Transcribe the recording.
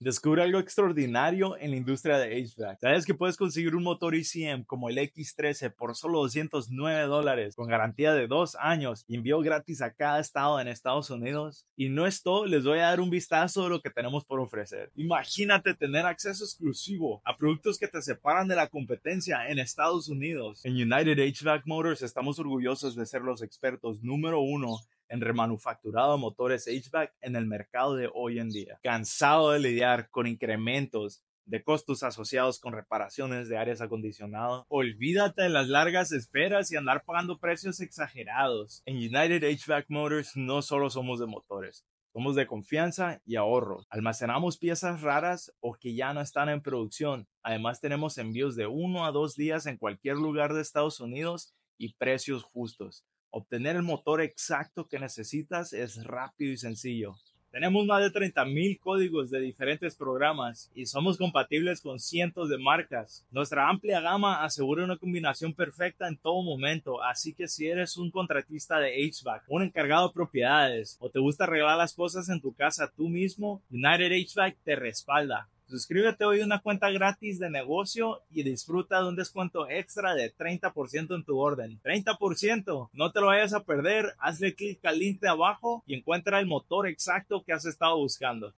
Descubre algo extraordinario en la industria de HVAC. Sabes que puedes conseguir un motor ECM como el X13 por solo 209 con garantía de dos años y envío gratis a cada estado en Estados Unidos. Y no es todo, les voy a dar un vistazo de lo que tenemos por ofrecer. Imagínate tener acceso exclusivo a productos que te separan de la competencia en Estados Unidos. En United HVAC Motors estamos orgullosos de ser los expertos número uno en remanufacturado motores HVAC en el mercado de hoy en día. Cansado de lidiar con incrementos de costos asociados con reparaciones de áreas acondicionadas. Olvídate de las largas esperas y andar pagando precios exagerados. En United HVAC Motors no solo somos de motores, somos de confianza y ahorros. Almacenamos piezas raras o que ya no están en producción. Además tenemos envíos de uno a dos días en cualquier lugar de Estados Unidos y precios justos. Obtener el motor exacto que necesitas es rápido y sencillo. Tenemos más de 30.000 códigos de diferentes programas y somos compatibles con cientos de marcas. Nuestra amplia gama asegura una combinación perfecta en todo momento, así que si eres un contratista de HVAC, un encargado de propiedades o te gusta arreglar las cosas en tu casa tú mismo, United HVAC te respalda. Suscríbete hoy a una cuenta gratis de negocio y disfruta de un descuento extra de 30% en tu orden. ¡30%! No te lo vayas a perder. Hazle clic al link de abajo y encuentra el motor exacto que has estado buscando.